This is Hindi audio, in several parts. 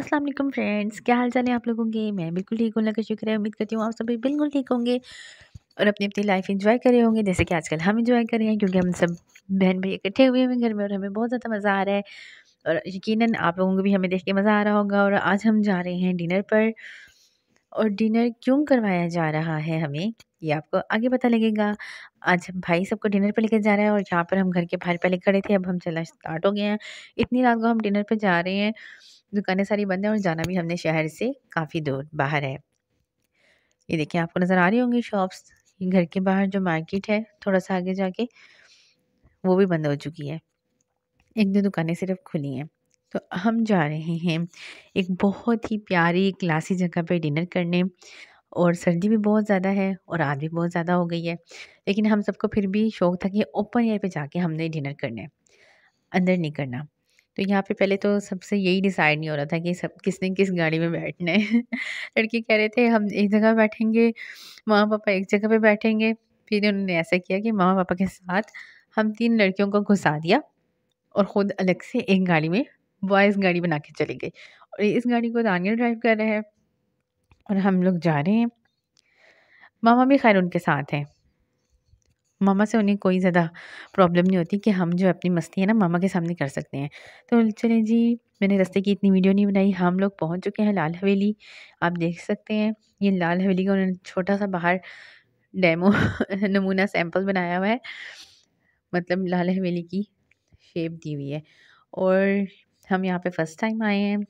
अस्सलाम वालेकुम फ्रेंड्स क्या हाल चाल है आप लोगों के मैं बिल्कुल ठीक हूँ का शुक्र है उम्मीद करती हूँ आप सभी बिल्कुल ठीक होंगे और अपनी अपनी लाइफ इंजॉय कर रहे होंगे जैसे कि आजकल हम इंजॉय कर रहे हैं क्योंकि हम सब बहन भाई इकट्ठे हुए हैं घर में और हमें बहुत ज़्यादा मज़ा आ रहा है और यकीन आप लोगों को भी हमें देख के मज़ा आ रहा होगा और आज हम जा रहे हैं डिनर पर और डिनर क्यों करवाया जा रहा है हमें ये आपको आगे पता लगेगा आज हम भाई सबको डिनर पर लेकर जा रहे हैं और यहाँ पर हम घर के बाहर पहले खड़े थे अब हम चलना स्टार्ट हो गए हैं इतनी रात को हम डिनर पर जा रहे हैं दुकानें सारी बंद हैं और जाना भी हमने शहर से काफ़ी दूर बाहर है ये देखिए आपको नज़र आ रही होंगी शॉप्स घर के बाहर जो मार्केट है थोड़ा सा आगे जाके वो भी बंद हो चुकी है एक दो दुकानें सिर्फ खुली हैं तो हम जा रहे हैं एक बहुत ही प्यारी क्लासी जगह पे डिनर करने और सर्दी भी बहुत ज़्यादा है और रात भी बहुत ज़्यादा हो गई है लेकिन हम सबको फिर भी शौक था कि ओपन एयर पे जाके हमने डिनर करना है अंदर नहीं करना तो यहाँ पे पहले तो सबसे यही डिसाइड नहीं हो रहा था कि सब किसने किस गाड़ी में बैठना है लड़के कह रहे थे हम एक जगह बैठेंगे मामा पापा एक जगह पे बैठेंगे फिर उन्होंने ऐसा किया कि मामा पापा के साथ हम तीन लड़कियों को घुसा दिया और ख़ुद अलग से एक गाड़ी में बॉयज़ गाड़ी बना के चली गई और इस गाड़ी को दानियल ड्राइव कर रहे हैं और हम लोग जा रहे हैं मामा भी खैर उनके साथ हैं मामा से उन्हें कोई ज़्यादा प्रॉब्लम नहीं होती कि हम जो अपनी मस्ती है ना मामा के सामने कर सकते हैं तो चले जी मैंने रस्ते की इतनी वीडियो नहीं बनाई हम लोग पहुंच चुके हैं लाल हवेली आप देख सकते हैं ये लाल हवेली का उन्होंने छोटा सा बाहर डेमो नमूना सैम्पल बनाया हुआ है मतलब लाल हवेली की शेप दी हुई है और हम यहाँ पर फ़र्स्ट टाइम आए हैं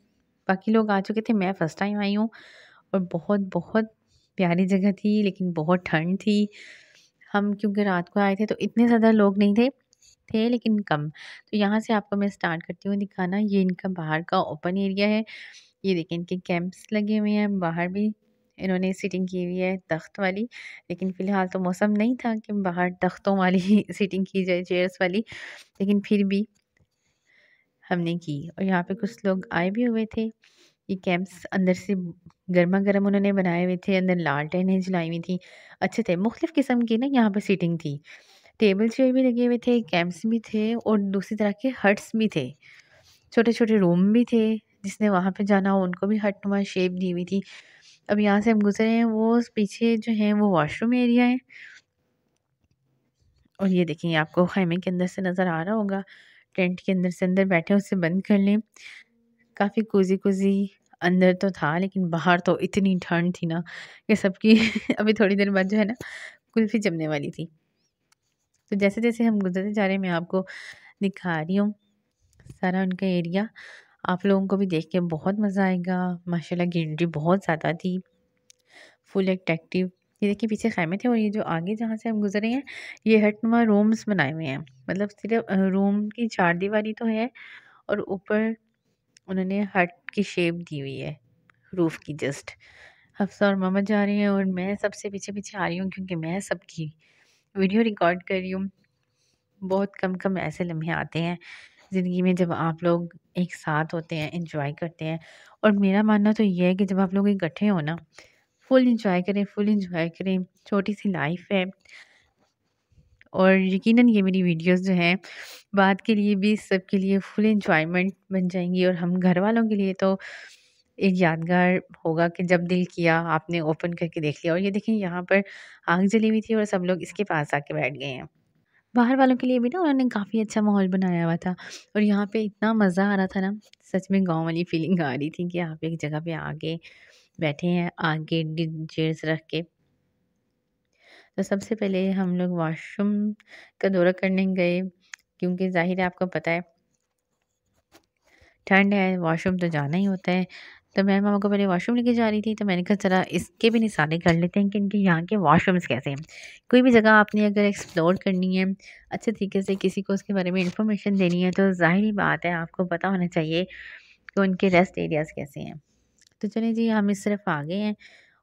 बाकी लोग आ चुके थे मैं फ़र्स्ट टाइम आई हूँ और बहुत बहुत प्यारी जगह थी लेकिन बहुत ठंड थी हम क्योंकि रात को आए थे तो इतने ज़्यादा लोग नहीं थे थे लेकिन कम तो यहाँ से आपको मैं स्टार्ट करती हूँ दिखाना ये इनका बाहर का ओपन एरिया है ये देखें इनके कैंप्स लगे हुए हैं बाहर भी इन्होंने सीटिंग की हुई है तख्त वाली लेकिन फ़िलहाल तो मौसम नहीं था कि बाहर तख्तों वाली सीटिंग की जाए चेयर्स वाली लेकिन फिर भी हमने की और यहाँ पे कुछ लोग आए भी हुए थे ये कैंप्स अंदर से गर्मा गर्म उन्होंने बनाए हुए थे अंदर लाल टेनें जलाई हुई थी अच्छे थे मुख्तफ किस्म की ना यहाँ पर सीटिंग थी टेबल चेयर भी लगे हुए थे कैंप्स भी थे और दूसरी तरह के हट्स भी थे छोटे छोटे रूम भी थे जिसने वहाँ पर जाना हो उनको भी हट नुमा शेप दी हुई थी अब यहाँ से हम गुजरे हैं वो पीछे जो है वो वॉशरूम एरिया है और ये देखेंगे आपको खैमे के अंदर से नज़र आ रहा होगा टेंट के अंदर से अंदर बैठे उसे बंद कर लें काफ़ी कोजी कोजी अंदर तो था लेकिन बाहर तो इतनी ठंड थी ना कि सबकी अभी थोड़ी देर बाद जो है ना कुल्फ़ी जमने वाली थी तो जैसे जैसे हम गुजरते जा रहे हैं मैं आपको दिखा रही हूँ सारा उनका एरिया आप लोगों को भी देख के बहुत मज़ा आएगा माशाल्लाह ग्रीनरी बहुत ज़्यादा थी फुल एट्रैक्टिव ये देखिए पीछे खैमे थे और ये जो आगे जहाँ से हम गुजरे हैं ये हटनुमा रूम्स बनाए हुए हैं मतलब सिर्फ रूम की चार दीवारी तो है और ऊपर उन्होंने हट की शेप दी हुई है रूफ़ की जस्ट हफ्सा और मामा जा रहे हैं और मैं सबसे पीछे पीछे आ रही हूँ क्योंकि मैं सबकी वीडियो रिकॉर्ड कर रही हूँ बहुत कम कम ऐसे लम्हे आते हैं ज़िंदगी में जब आप लोग एक साथ होते हैं इंजॉय करते हैं और मेरा मानना तो ये है कि जब आप लोग इकट्ठे हो ना फुल इंजॉय करें फुल इंजॉय करें छोटी सी लाइफ है और यकीनन ये मेरी वीडियोस जो हैं बाद के लिए भी सबके लिए फुल इन्जॉयमेंट बन जाएंगी और हम घर वालों के लिए तो एक यादगार होगा कि जब दिल किया आपने ओपन करके देख लिया और ये देखें यहाँ पर आग जली हुई थी और सब लोग इसके पास आके बैठ गए हैं बाहर वालों के लिए भी ना उन्होंने काफ़ी अच्छा माहौल बनाया हुआ था और यहाँ पे इतना मज़ा आ रहा था ना सच में गांव वाली फीलिंग आ रही थी कि आप एक जगह पे आगे बैठे हैं आगे चेयर्स रख के तो सबसे पहले हम लोग वॉशरूम का दौरा करने गए क्योंकि ज़ाहिर है आपको पता है ठंड है वॉशरूम तो जाना ही होता है तो मैं मामा को पहले वॉशरूम लेके जा रही थी तो मैंने कहा ज़रा इसके भी निशाने कर लेते हैं कि इनके यहाँ के वॉशरूम्स कैसे हैं कोई भी जगह आपने अगर एक्सप्लोर करनी है अच्छे तरीके से किसी को उसके बारे में इंफॉर्मेशन देनी है तो ज़ाहिर बात है आपको पता होना चाहिए कि उनके रेस्ट एरियाज़ कैसे हैं तो चलिए जी हम इस तरफ आ गए हैं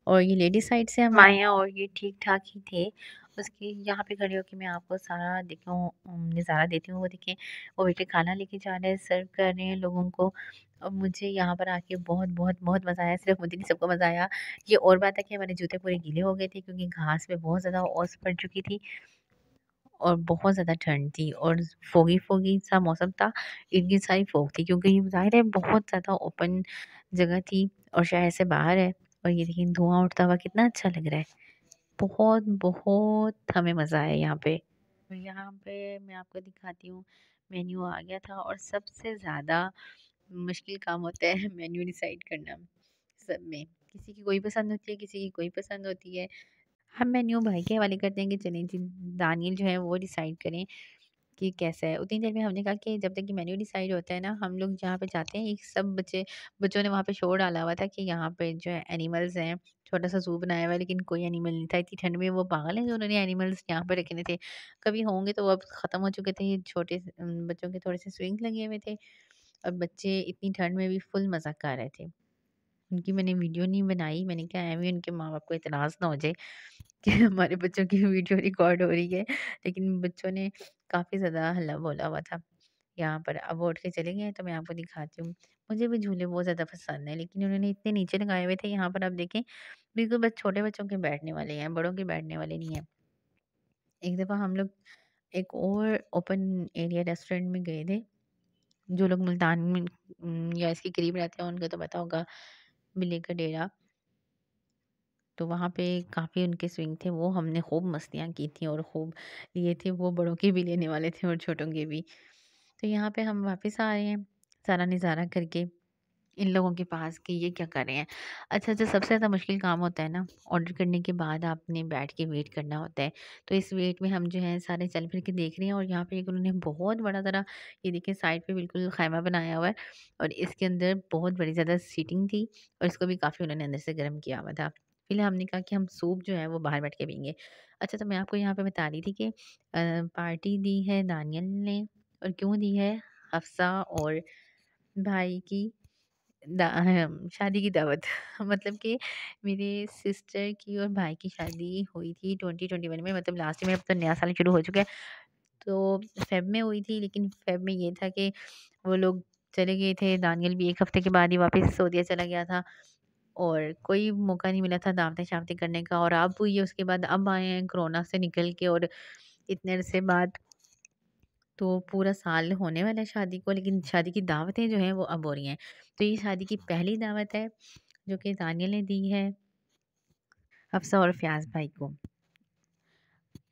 और ये लेडी साइड से हम आए हैं और ये ठीक ठाक ही थे उसके यहाँ पे खड़े होकर मैं आपको सारा देखूँ नज़ारा देती हूँ वो देखें वो बेटे खाना लेके जा रहे हैं सर्व कर रहे हैं लोगों को और मुझे यहाँ पर आके बहुत बहुत बहुत मज़ा आया सिर्फ मुझे नहीं सबको मज़ा आया ये और बात है कि हमारे जूते पूरे गीले हो गए थे क्योंकि घास में बहुत ज़्यादा ओस पड़ चुकी थी और बहुत ज़्यादा ठंड थी और फोगी फोगी सा मौसम था इनकी सारी फोग थी क्योंकि ये जाहिर है बहुत ज़्यादा ओपन जगह थी और शहर से बाहर है और ये देखिए धुआं उठता हुआ कितना अच्छा लग रहा है बहुत बहुत हमें मज़ा आया यहाँ पे यहाँ पे मैं आपको दिखाती हूँ मेन्यू आ गया था और सबसे ज़्यादा मुश्किल काम होता है मेन्यू डिसाइड करना सब में किसी की कोई पसंद होती है किसी की कोई पसंद होती है हम मेन्यू भाई के हवाले करते हैं कि चलें जी दानियल जो है वो डिसाइड करें कि कैसा है उतनी देर में हमने कहा कि जब तक कि मेन्यू डिसाइड होता है ना हम लोग जहाँ पे जाते हैं एक सब बच्चे बच्चों ने वहाँ पे शोर डाला हुआ था कि यहाँ पे जो है एनिमल्स हैं छोटा सा जू बनाया हुआ है लेकिन कोई एनिमल नहीं था इतनी ठंड में वो पागल है जो उन्होंने एनिमल्स यहाँ पर रखे थे कभी होंगे तो वो अब ख़त्म हो चुके थे छोटे बच्चों के थोड़े से स्विंग लगे हुए थे और बच्चे इतनी ठंड में भी फुल मज़ा कर रहे थे उनकी मैंने वीडियो नहीं बनाई मैंने कहा भी उनके माँ बाप को इतराज़ ना हो जाए कि हमारे बच्चों की वीडियो रिकॉर्ड हो रही है लेकिन बच्चों ने काफ़ी ज़्यादा हल्ला बोला हुआ था यहाँ पर अब उठ के चले गए तो मैं आपको दिखाती हूँ मुझे भी झूले बहुत ज़्यादा पसंद हैं लेकिन उन्होंने इतने नीचे लगाए हुए थे यहाँ पर आप देखें बिल्कुल बस छोटे बच्चों के बैठने वाले हैं बड़ों के बैठने वाले नहीं हैं एक दफ़ा हम लोग एक और ओपन एरिया रेस्टोरेंट में गए थे जो लोग मुल्तान में या इसके करीब रहते हैं उनका तो पता होगा मिले का डेरा तो वहाँ पे काफ़ी उनके स्विंग थे वो हमने खूब मस्तियाँ की थी और खूब लिए थे वो बड़ों के भी लेने वाले थे और छोटों के भी तो यहाँ पे हम वापस आ रहे हैं सारा नज़ारा करके इन लोगों के पास कि ये क्या कर रहे हैं अच्छा अच्छा सबसे ज़्यादा मुश्किल काम होता है ना ऑर्डर करने के बाद आपने बैठ के वेट करना होता है तो इस वेट में हम जो है सारे चल फिर के देख रहे हैं और यहाँ पर उन्होंने बहुत बड़ा ज़रा ये देखिए साइड पर बिल्कुल खैमा बनाया हुआ है और इसके अंदर बहुत बड़ी ज़्यादा सीटिंग थी और इसको भी काफ़ी उन्होंने अंदर से गर्म किया हुआ था फिलहाल हमने कहा कि हम सूप जो है वो बाहर बैठ के पीएंगे अच्छा तो मैं आपको यहाँ पे बता रही थी कि पार्टी दी है दानियल ने और क्यों दी है हफ्सा और भाई की दा शादी की दावत मतलब कि मेरे सिस्टर की और भाई की शादी हुई थी ट्वेंटी ट्वेंटी वन में मतलब लास्ट ईयर में अब तो नया साल शुरू हो चुका है तो फेब में हुई थी लेकिन फेब में ये था कि वो लोग चले गए थे दानियल भी एक हफ़्ते के बाद ही वापस सऊदीया चला गया था और कोई मौका नहीं मिला था दावतें शावतें करने का और अब ये उसके बाद अब आए हैं कोरोना से निकल के और इतने अरसे बाद तो पूरा साल होने वाला है शादी को लेकिन शादी की दावतें जो हैं वो अब हो रही हैं तो ये शादी की पहली दावत है जो कि दानियल ने दी है अफसा और फ्याज भाई को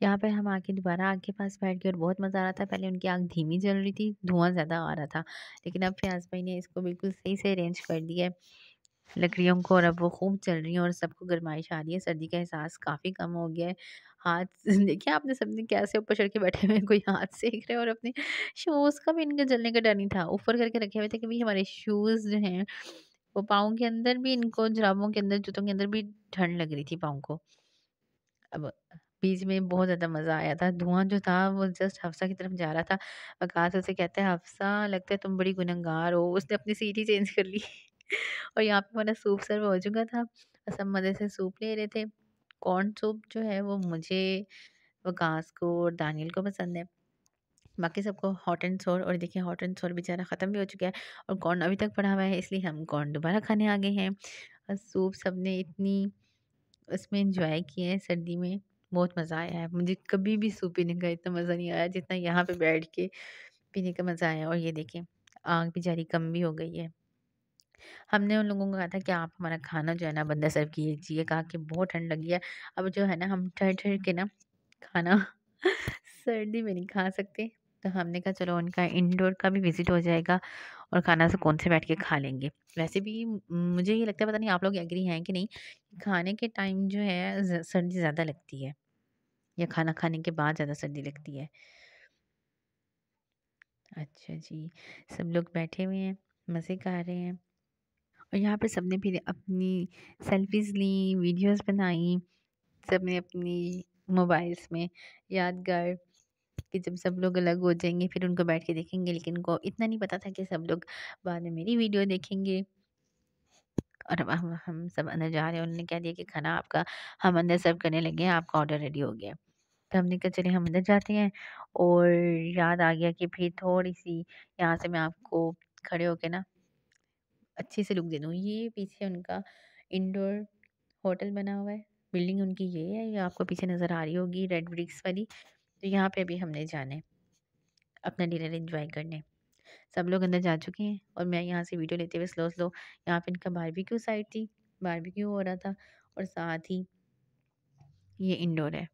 यहाँ पर हम आके दोबारा आग के पास बैठ गए और बहुत मज़ा आ रहा था पहले उनकी आग धीमी जल रही थी धुआं ज़्यादा आ रहा था लेकिन अब फ्याज भाई ने इसको बिल्कुल सही से अरेंज कर दिया है लकड़ियों को और अब वो खूब चल रही हैं और सबको गर्माइश आ रही है सर्दी का एहसास काफ़ी कम हो गया है हाथ देखिए आपने सबने कैसे ऊपर चढ़ के बैठे हुए हैं कोई हाथ सेक रहे और अपने शूज़ का भी इनके जलने का डर नहीं था ऊपर करके रखे हुए थे कि भाई हमारे शूज़ जो हैं वो पाँव के अंदर भी इनको जराबों के अंदर जूतों के अंदर भी ठंड लग रही थी पाँव को अब बीच में बहुत ज़्यादा मज़ा आया था धुआं जो था वो जस्ट हफ्सा की तरफ जा रहा था बकास उसे कहते हैं हफ्सा लगता है तुम बड़ी गुनहगार हो उसने अपनी सीट ही चेंज कर ली और यहाँ पे हमारा सूप सर्व हो चुका था सब मज़े से सूप ले रहे थे कॉर्न सूप जो है वो मुझे वकास को और दानियल को पसंद है बाकी सबको हॉट एंड सोर और देखिए हॉट एंड सोर बेचारा ख़त्म भी हो चुका है और कॉर्न अभी तक पड़ा हुआ है इसलिए हम कॉर्न दोबारा खाने आ गए हैं और सूप सब ने इतनी उसमें इंजॉय किया है सर्दी में बहुत मज़ा आया है मुझे कभी भी सूप पीने का इतना मज़ा नहीं आया जितना यहाँ पे बैठ के पीने का मज़ा आया और ये देखें आग बेचारी कम भी हो गई है हमने उन लोगों को कहा था कि आप हमारा खाना जो है ना बंदा सर्व कीजिए कहा कि बहुत ठंड लगी है अब जो है ना हम ठहर ठहर के ना खाना सर्दी में नहीं खा सकते तो हमने कहा चलो उनका इंडोर का भी विज़िट हो जाएगा और खाना से कौन से बैठ के खा लेंगे वैसे भी मुझे ये लगता है पता नहीं आप लोग एग्री हैं कि नहीं खाने के टाइम जो है सर्दी ज़्यादा लगती है या खाना खाने के बाद ज़्यादा सर्दी लगती है अच्छा जी सब लोग बैठे हुए हैं मज़े कर रहे हैं और यहाँ पे सबने फिर अपनी सेल्फीज़ ली वीडियोस बनाई सब ने अपनी मोबाइल्स में यादगार कि जब सब लोग अलग हो जाएंगे फिर उनको बैठ के देखेंगे लेकिन उनको इतना नहीं पता था कि सब लोग बाद में मेरी वीडियो देखेंगे और हम हम सब अंदर जा रहे हैं उन्होंने कह दिया कि खाना आपका हम अंदर सर्व करने लगे हैं आपका ऑर्डर रेडी हो गया तो हमने कहा चले हम अंदर जाते हैं और याद आ गया कि फिर थोड़ी सी यहाँ से मैं आपको खड़े होके ना अच्छे से लुक दे दूँ ये पीछे उनका इंडोर होटल बना हुआ है बिल्डिंग उनकी ये है ये आपको पीछे नज़र आ रही होगी रेड ब्रिक्स वाली तो यहाँ पे अभी हमने जाने अपना डिनर इन्जॉय करने सब लोग अंदर जा चुके हैं और मैं यहाँ से वीडियो लेते हुए स्लो स्लो यहाँ पे इनका बारबेक्यू साइड थी बारबेक्यू हो रहा था और साथ ही ये इंडोर है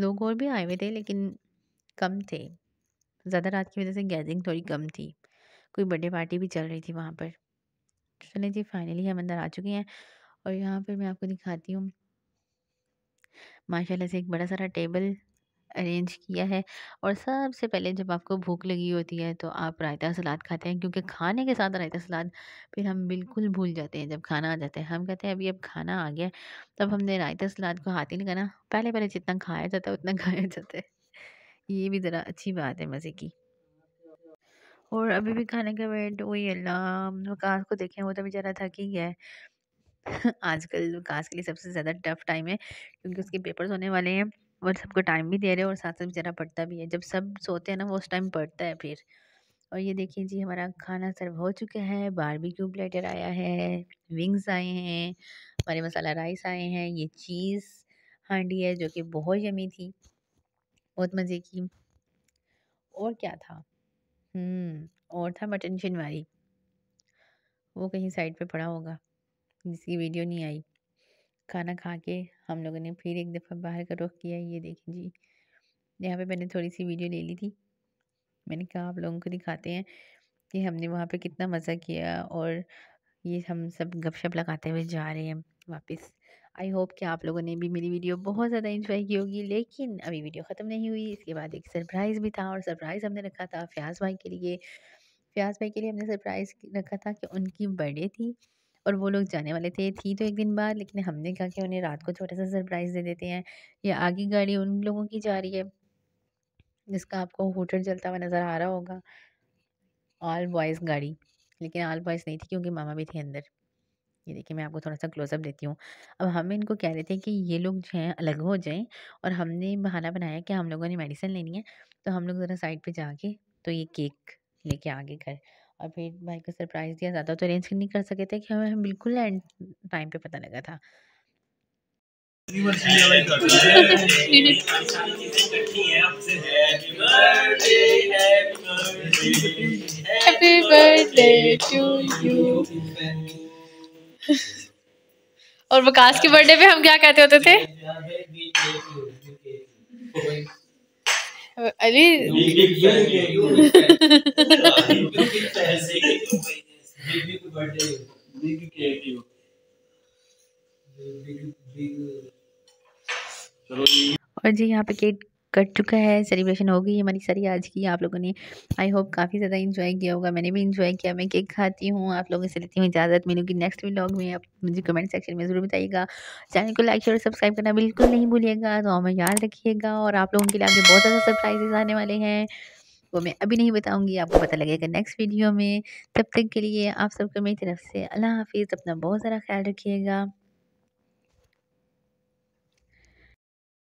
लोग और भी आए हुए थे लेकिन कम थे ज़्यादा रात की वजह से गैदरिंग थोड़ी कम थी कोई बर्थडे पार्टी भी चल रही थी वहाँ पर तो चले जी फाइनली हम अंदर आ चुके हैं और यहाँ पर मैं आपको दिखाती हूँ माशाल्लाह से एक बड़ा सारा टेबल अरेंज किया है और सबसे पहले जब आपको भूख लगी होती है तो आप रायता सलाद खाते हैं क्योंकि खाने के साथ रायता सलाद फिर हम बिल्कुल भूल जाते हैं जब खाना आ जाता है हम कहते हैं अभी अब खाना आ गया तब हमने रायता सलाद को हाथ ही लगाना पहले पहले जितना खाया जाता है उतना खाया जाता है ये भी ज़रा अच्छी बात है मज़े की और अभी भी खाने का वेट वही अल्लाह वकास को देखें वो तो बेचारा थक ही गया है आजकल विकास के लिए सबसे ज़्यादा टफ टाइम है क्योंकि उसके पेपर्स होने वाले हैं और सबको टाइम भी दे रहे हैं और साथ साथ बेचारा पढ़ता भी है जब सब सोते हैं ना वो उस टाइम पढ़ता है फिर और ये देखिए जी हमारा खाना सर्व हो चुका है बारबेक्यू प्लेटर आया है विंग्स आए हैं हमारे मसाला राइस आए हैं ये चीज़ हांडी है जो कि बहुत यमी थी बहुत मज़े की और क्या था हम्म और था मटन शनवारी वो कहीं साइड पे पड़ा होगा जिसकी वीडियो नहीं आई खाना खा के हम लोगों ने फिर एक दफ़ा बाहर का रुख किया ये देखें जी यहाँ पे मैंने थोड़ी सी वीडियो ले ली थी मैंने कहा आप लोगों को दिखाते हैं कि हमने वहाँ पे कितना मज़ा किया और ये हम सब गपशप लगाते हुए जा रहे हैं वापस आई होप कि आप लोगों ने भी मेरी वीडियो बहुत ज़्यादा इंजॉय की होगी लेकिन अभी वीडियो ख़त्म नहीं हुई इसके बाद एक सरप्राइज़ भी था और सरप्राइज़ हमने रखा था फ्याज भाई के लिए फ्याज भाई के लिए हमने सरप्राइज़ रखा था कि उनकी बर्थडे थी और वो लोग जाने वाले थे थी तो एक दिन बाद लेकिन हमने कहा कि उन्हें रात को छोटा सा सरप्राइज़ दे देते हैं या आगे गाड़ी उन लोगों की जा रही है जिसका आपको होटल जलता हुआ नज़र आ रहा होगा ऑल बॉयज़ गाड़ी लेकिन ऑल बॉयज़ नहीं थी क्योंकि मामा भी थे अंदर ये देखिए मैं आपको थोड़ा सा क्लोजअप देती हूँ अब हम इनको कह रहे थे कि ये लोग जो हैं अलग हो जाएं और हमने बहाना बनाया कि हम लोगों ने मेडिसिन लेनी है तो हम लोग ज़रा साइड पे जाके तो ये केक लेके आ गए घर और फिर भाई को सरप्राइज़ दिया ज़्यादा तो अरेंज नहीं कर सके थे कि हमें बिल्कुल एंड टाइम पर पता लगा था Happy birthday to you. और विकास के बर्थडे पे हम क्या कहते होते थे अली और जी यहाँ पे केक कट चुका है सेलिब्रेशन हो गई है हमारी सारी आज की आप लोगों ने आई होप काफ़ी ज़्यादा इंजॉय किया होगा मैंने भी इंजॉय किया मैं केक खाती हूँ आप लोगों से लेती हूँ इजाज़त मिलूंगी नेक्स्ट व्लॉग में आप मुझे कमेंट सेक्शन में ज़रूर बताइएगा चैनल को लाइक शेयर और सब्सक्राइब करना बिल्कुल नहीं भूलिएगा तो हमें याद रखिएगा और आप लोगों के लिए आगे बहुत ज़्यादा सरप्राइजेज आने वाले हैं वो मैं अभी नहीं बताऊंगी आपको पता लगेगा नेक्स्ट वीडियो में तब तक के लिए आप सबको मेरी तरफ से अल्लाह हाफिज़ अपना बहुत सारा ख्याल रखिएगा